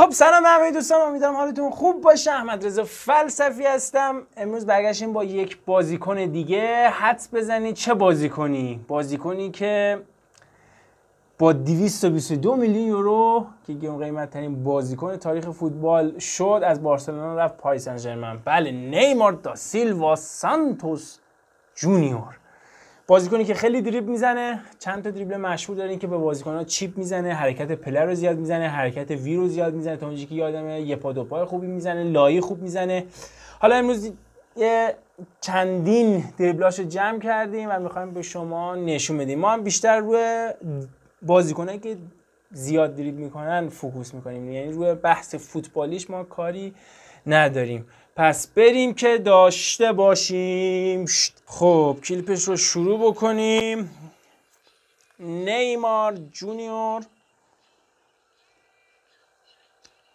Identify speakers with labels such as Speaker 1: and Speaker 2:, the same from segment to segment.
Speaker 1: خب سلام همه دوستان امیدوارم حالتون خوب باشه احمد رضا فلسفی هستم امروز برگشتیم با یک بازیکن دیگه حدس بزنید چه بازیکنی بازیکنی که با 222 میلیون یورو که گیم قیمت ترین بازیکن تاریخ فوتبال شد از بارسلونا رفت پاریس سن بله نیمار دا سیلوا سانتوس جونیور بازیکنی که خیلی دریب میزنه چند تا دریبل مشهور دارین که به ها چیپ میزنه حرکت پلر رو زیاد میزنه حرکت وی رو زیاد میزنه تا اونجایی که یادمه یه پا دو پای خوبی میزنه لایی خوب میزنه حالا امروز یه چندین دریبلاش رو جمع کردیم و میخوایم به شما نشون بدیم ما هم بیشتر روی بازیکنایی که زیاد دریبل میکنن فوکوس میکنیم یعنی روی بحث فوتبالیش ما کاری نداریم پس بریم که داشته باشیم خب کلیپش رو شروع بکنیم نیمار جونیور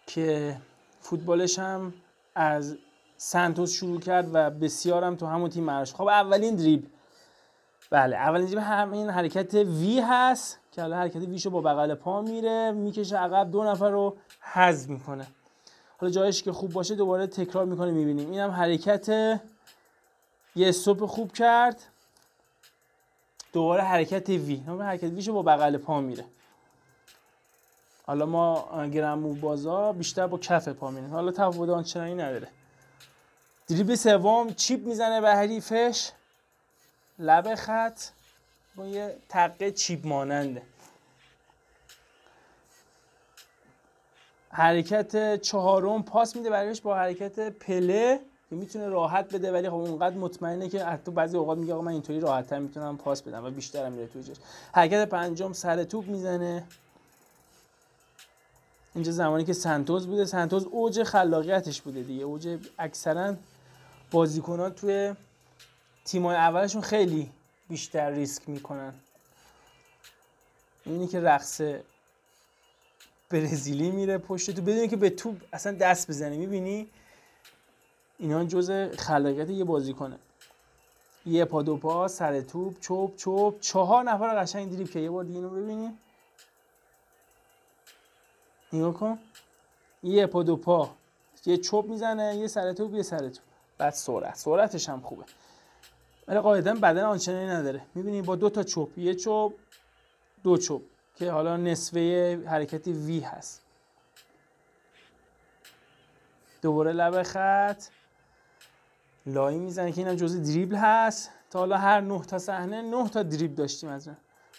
Speaker 1: که فوتبالش هم از سنتوس شروع کرد و بسیار هم تو همون تیم مرش خب اولین دریب بله اولین دریب همین حرکت وی هست که حالا حرکت رو با بغل پا میره میکشه عقب دو نفر رو حذف میکنه حالا جایش که خوب باشه دوباره تکرار میکنه میبینیم اینم حرکت یه سوپ خوب کرد دوباره حرکت وی حرکت ویشو با بغل پا میره حالا ما گرامو بازا بیشتر با کف پا میره حالا تفاوت آنچنانی نداره دریب سوم چیپ میزنه به حریفش لب خط با یه تقه چیپ ماننده حرکت چهارم پاس میده برایش با حرکت پله که میتونه راحت بده ولی خب اونقدر مطمئنه که حتی بعضی اوقات میگه آقا من اینطوری تر میتونم پاس بدم و بیشترم میره تو جش حرکت پنجم سر توپ میزنه اینجا زمانی که سنتوز بوده سنتوز اوج خلاقیتش بوده دیگه اوج اکثرا بازیکنان توی تیمای اولشون خیلی بیشتر ریسک میکنن اینی که رقص برزیلی میره پشت تو بدونی که به توپ اصلا دست بزنه میبینی اینا جز خلاقیت یه بازی کنه یه پا دو پا سر توپ چوب چوب چهار نفر قشنگ دریپ که یه بار دیگه اینو ببینی نگاه کن یه پا دو پا یه چوب میزنه یه سر توپ یه سر توپ بعد سرعت سرعتش هم خوبه ولی قاعدتا بدن آنچنانی نداره میبینی با دو تا چوب یه چوب دو چوب که حالا نصفه حرکت وی هست دوباره لب خط لایی میزنه که اینم جزء دریبل هست تا حالا هر نه تا صحنه نه تا دریبل داشتیم از من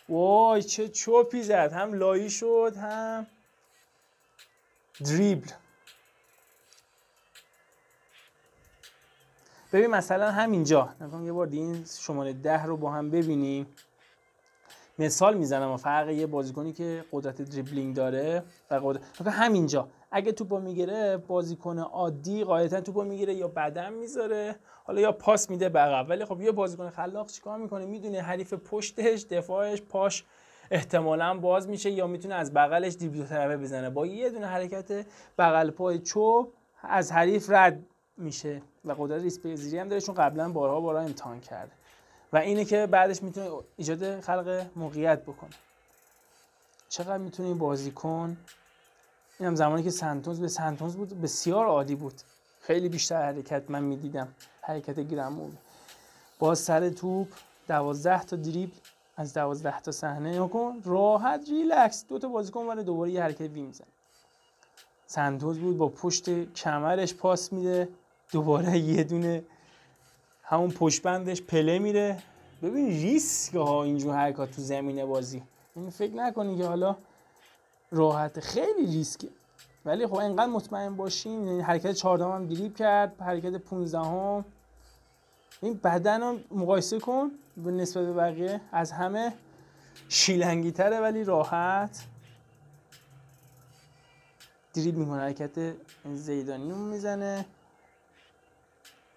Speaker 1: وای چه چوپی زد هم لایی شد هم دریبل ببین مثلا همینجا نکنم یه بار این شماره ده رو با هم ببینیم مثال میزنم و فرق یه بازیکنی که قدرت دریبلینگ داره و قدرت همینجا اگه توپو میگیره بازیکن عادی غالبا توپو میگیره یا بدن میذاره حالا یا پاس میده عقب ولی خب یه بازیکن خلاق چیکار میکنه میدونه حریف پشتش دفاعش پاش احتمالا باز میشه یا میتونه از بغلش دو طرفه بزنه با یه دونه حرکت بغل پای چوب از حریف رد میشه و قدرت ریسک هم داره چون قبلا بارها بارها امتحان کرده و اینه که بعدش میتونه ایجاد خلق موقعیت بکنه چقدر میتونه این بازیکن اینم زمانی که سنتونز به سنتونز بود بسیار عادی بود خیلی بیشتر حرکت من میدیدم حرکت گرمون با سر توپ دوازده تا دریبل از دوازده تا صحنه کن راحت ریلکس دو تا بازیکن ولی دوباره یه حرکت وی میزن سنتوز بود با پشت کمرش پاس میده دوباره یه دونه همون پشبندش پله میره ببین ریسک ها اینجور حرکات تو زمینه بازی این یعنی فکر نکنی که حالا راحت خیلی ریسکه ولی خب اینقدر مطمئن باشین یعنی حرکت 14 هم دریب کرد حرکت 15 هم این بدن رو مقایسه کن به نسبت به بقیه از همه شیلنگی تره ولی راحت دریب میکنه حرکت زیدانی رو میزنه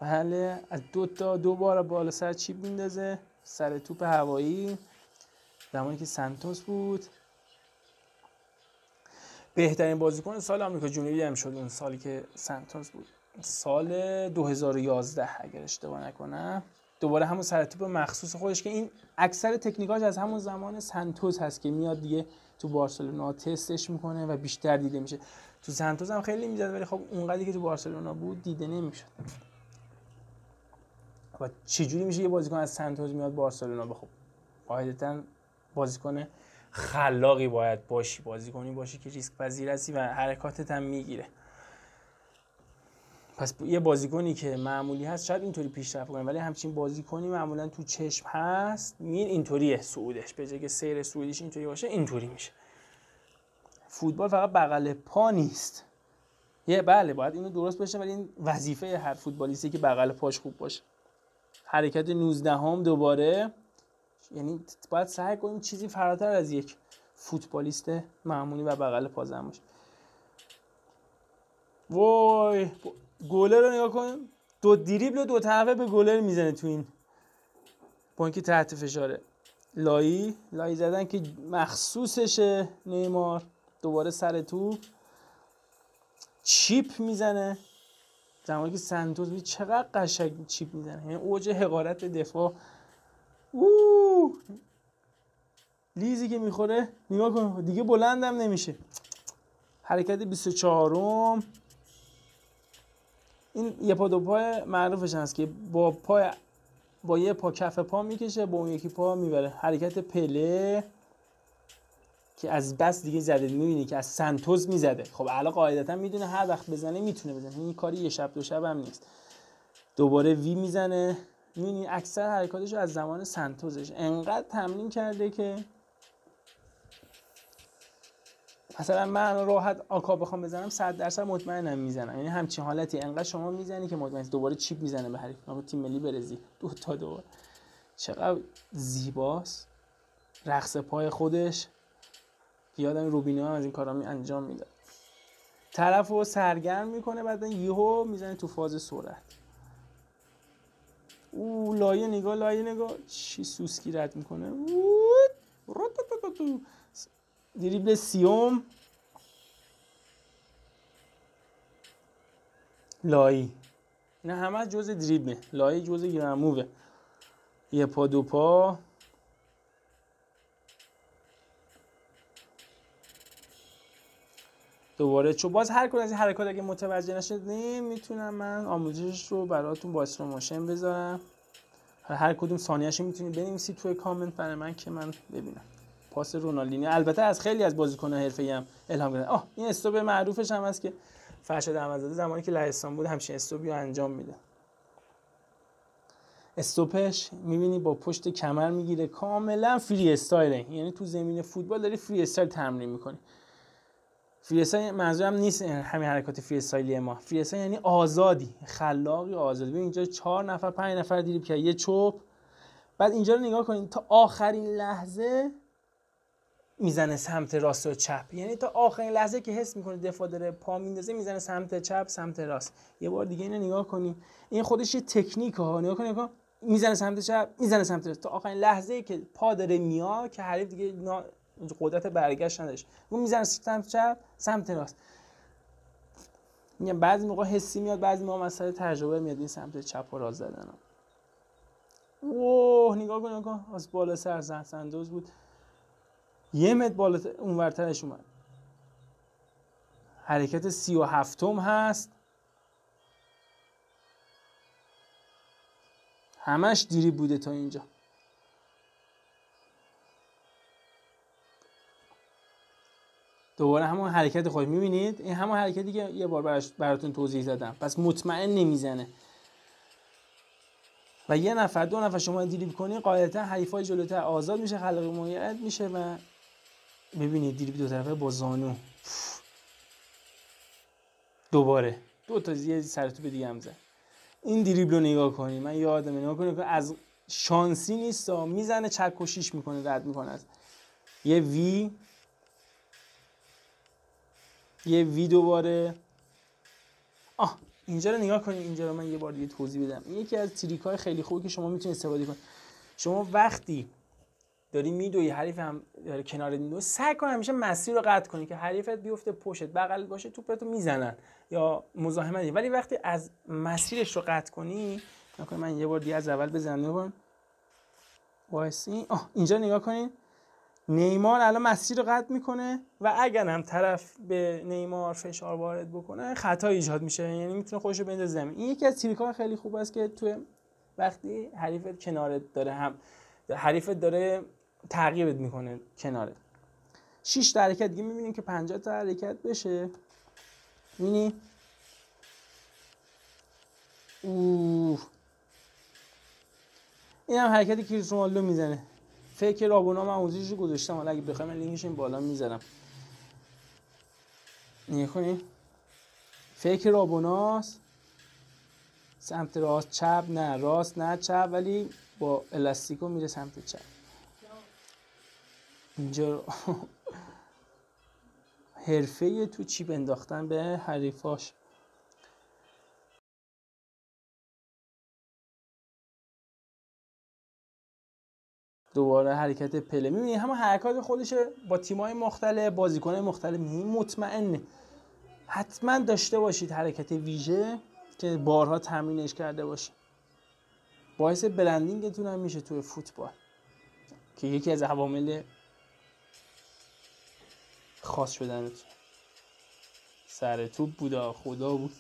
Speaker 1: بله از دو تا دو بار بالا سر چی میندازه سر توپ هوایی زمانی که سنتوس بود بهترین بازیکن سال آمریکا جنوبی هم شد اون سالی که سنتوس بود سال 2011 اگر اشتباه نکنم دوباره همون سر توپ مخصوص خودش که این اکثر تکنیکاش از همون زمان سنتوس هست که میاد دیگه تو بارسلونا تستش میکنه و بیشتر دیده میشه تو سنتوس هم خیلی میزد ولی خب اونقدری که تو بارسلونا بود دیده نمیشد و چجوری میشه یه بازیکن از سنتوز میاد بارسلونا بخوب قاعدتا بازیکن خلاقی باید باشی بازیکنی باشی که ریسک پذیر هستی و حرکاتت هم میگیره پس یه بازیکنی که معمولی هست شاید اینطوری پیشرفت کنه ولی همچین بازیکنی معمولا تو چشم هست میر اینطوریه سعودش به که سیر سعودیش اینطوری باشه اینطوری میشه فوتبال فقط بغل پا نیست یه بله باید اینو درست بشه ولی این وظیفه هر فوتبالیستی که بغل پاش خوب باشه حرکت 19 هم دوباره یعنی باید سعی کنیم چیزی فراتر از یک فوتبالیست معمولی و بغل پازن باشه وای گلر رو نگاه کنیم دو دریبل دو طرفه به گلر میزنه تو این با اینکه تحت فشاره لایی لایی زدن که مخصوصشه نیمار دوباره سر تو چیپ میزنه زمانی که سنتوز می چقدر قشنگ چیپ میزنه یعنی اوج حقارت دفاع او لیزی که میخوره نگاه کن دیگه بلندم نمیشه حرکت 24 م این یه پا دو پای معروفش هست که با پای با یه پا کف پا میکشه با اون یکی پا میبره حرکت پله که از بس دیگه زده می‌بینی که از سنتوز میزده خب الان قاعدتا میدونه هر وقت بزنه میتونه بزنه این کاری یه شب دو شب هم نیست دوباره وی میزنه می‌بینی اکثر حرکاتش از زمان سنتوزش انقدر تمرین کرده که مثلا من راحت آکا بخوام بزنم 100 درصد مطمئنم میزنم یعنی همچین حالتی انقدر شما میزنی که مطمئن دوباره چیپ میزنه به حریف تیم ملی برزی دو تا دو چقدر زیباست رقص پای خودش یادم روبینیو هم از این کارا می انجام میده طرف رو سرگرم میکنه بعد یهو میزنه تو فاز سرعت او لایه نگاه لایه نگاه چی سوسکی رد میکنه دریبل سیوم لایی نه همه جز دریبله لایی جز گرموه یه پا دو پا دوباره چون باز هر کدوم از این حرکات اگه متوجه نشدین میتونم من آموزش رو براتون با موشن بذارم هر کدوم ثانیه‌اش میتونید بنویسید توی کامنت برای من که من ببینم پاس رونالدینی البته از خیلی از بازیکن‌ها حرفه‌ای هم الهام گرفته آه این استوب معروفش هم هست که فرشاد احمدزاده زمانی که لهستان بود همشه استوبی رو انجام میده استوپش میبینی با پشت کمر میگیره کاملا فری استایل یعنی تو زمین فوتبال داری فری استایل تمرین میکنی فریستایل منظورم نیست همین حرکات فریستایلی ما فریستایل یعنی آزادی خلاقی آزادی اینجا چهار نفر پنج نفر دیریب که یه چوب بعد اینجا رو نگاه کنید تا آخرین لحظه میزنه سمت راست و چپ یعنی تا آخرین لحظه که حس میکنه دفاع داره پا میندازه میزنه سمت چپ سمت راست یه بار دیگه اینو نگاه کنیم این خودش یه تکنیک ها نگاه کنید میزنه سمت چپ میزنه سمت راست تا آخرین لحظه که پا داره میاد که حریف دیگه قدرت برگشت نداشت اون میزنه سمت چپ سمت راست میگم بعضی موقع حسی میاد بعضی موقع مساله تجربه میاد این سمت چپ و راست زدن اوه نگاه کن نگاه از بالا سر زن بود یه متر بالا اونورترش اومد حرکت سی و هفتم هست همش دیری بوده تا اینجا دوباره همون حرکت خود میبینید این همون حرکتی که یه بار براتون توضیح دادم پس مطمئن نمیزنه و یه نفر دو نفر شما دریبل کنی قاعدتا های جلوتر آزاد میشه خلق مویعت میشه و ببینید دیریب دو طرفه با زانو دوباره دو تا سر سرتو به دیگه هم زن این دیریب رو نگاه کنید من یادم نگاه کنید که از شانسی نیست میزنه چک میکنه رد میکنه یه وی یه وی باره آه اینجا رو نگاه کنید اینجا رو من یه بار دیگه توضیح بدم این یکی از تریک های خیلی خوبی که شما میتونید استفاده کنید شما وقتی داری میدوی حریف هم داره کنار دو سعی کن همیشه مسیر رو قطع کنی که حریفت بیفته پشت بغل باشه توپتو میزنن یا مزاحمت ولی وقتی از مسیرش رو قطع کنی نکنه من یه بار دیگه از اول بزنم نگاه وایسی آه اینجا نگاه کنین نیمار الان مسیر رو قطع میکنه و اگر هم طرف به نیمار فشار وارد بکنه خطا ایجاد میشه یعنی میتونه خودش رو بندازه زمین این یکی از تریکای خیلی خوب است که تو وقتی حریفت کنارت داره هم حریفت داره تعقیبت میکنه کنارت 6 تا حرکت دیگه میبینیم که 50 تا حرکت بشه مینی اوه این هم حرکتی که رونالدو میزنه فکر رابونا من رو گذاشتم حالا اگه بخوایم لینکش این بالا میذارم نگاه فکر رابوناست سمت راست چپ نه راست نه چپ ولی با الاستیکو میره سمت چپ اینجا حرفه تو چی انداختن به حریفاش دوباره حرکت پله میبینی همه حرکات خودشه با تیمای مختلف بازیکنه مختلف یعنی مطمئنه حتما داشته باشید حرکت ویژه که بارها تمرینش کرده باشید باعث برندینگتون هم میشه توی فوتبال که یکی از عوامل خاص شدنتون سر توپ بود خدا بود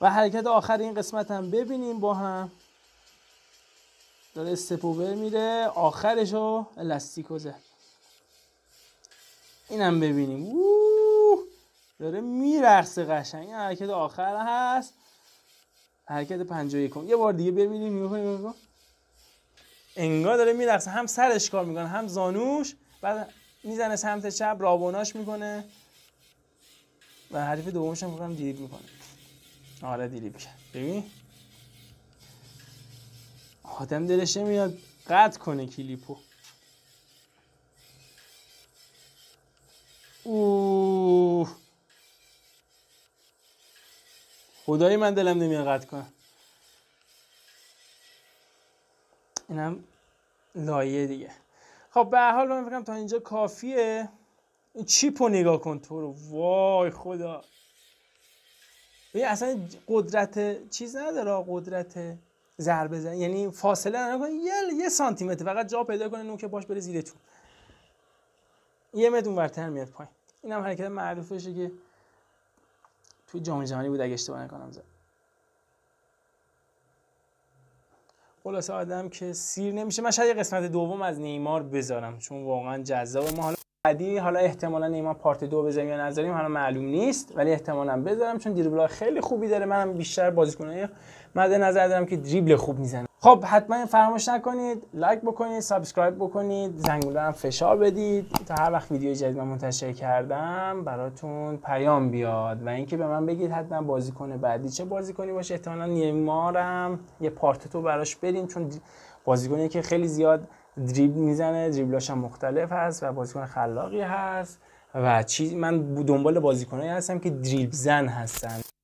Speaker 1: و حرکت آخر این قسمت هم ببینیم با هم داره استپوور میره آخرش رو الاستیکو زد اینم ببینیم اوه داره میرقصه قشنگ این حرکت آخر هست حرکت 51 یه بار دیگه ببینیم میکنیم انگار داره میرقصه هم سرش کار میکنه هم زانوش بعد میزنه سمت چپ رابوناش میکنه و حریف دومش هم میکنم دیریب میکنه آره دیریب کرد ببین آدم دلش نمیاد قطع کنه کلیپو او خدای من دلم نمیاد قطع کنم اینم لایه دیگه خب به حال من فکرم تا اینجا کافیه این چیپو نگاه کن تو رو وای خدا اصلا قدرت چیز نداره قدرت ضربه زن یعنی فاصله نکنه یه یه سانتی متر فقط جا پیدا کنه نوک پاش بره زیر تو یه متر اونورتر میاد پایین اینم هم حرکت معروفشه که توی جام جهانی بود اگه اشتباه نکنم زد خلاصه آدم که سیر نمیشه من شاید یه قسمت دوم از نیمار بذارم چون واقعا جذاب ما حالا بعدی حالا احتمالا نیما پارت دو بزنیم یا نذاریم حالا معلوم نیست ولی احتمالا بذارم چون دریبل خیلی خوبی داره منم بیشتر کنه مد نظر دارم که دریبل خوب میزنه خب حتما فراموش نکنید لایک بکنید سابسکرایب بکنید زنگوله هم فشار بدید تا هر وقت ویدیو جدید من منتشر کردم براتون پیام بیاد و اینکه به من بگید حتما بازیکن بعدی چه بازیکنی باشه احتمالا نیمارم یه پارت تو براش بریم چون بازیکنی که خیلی زیاد دریب میزنه دریبلاش هم مختلف هست و بازیکن خلاقی هست و چیز من دنبال بازیکنایی هستم که دریب زن هستن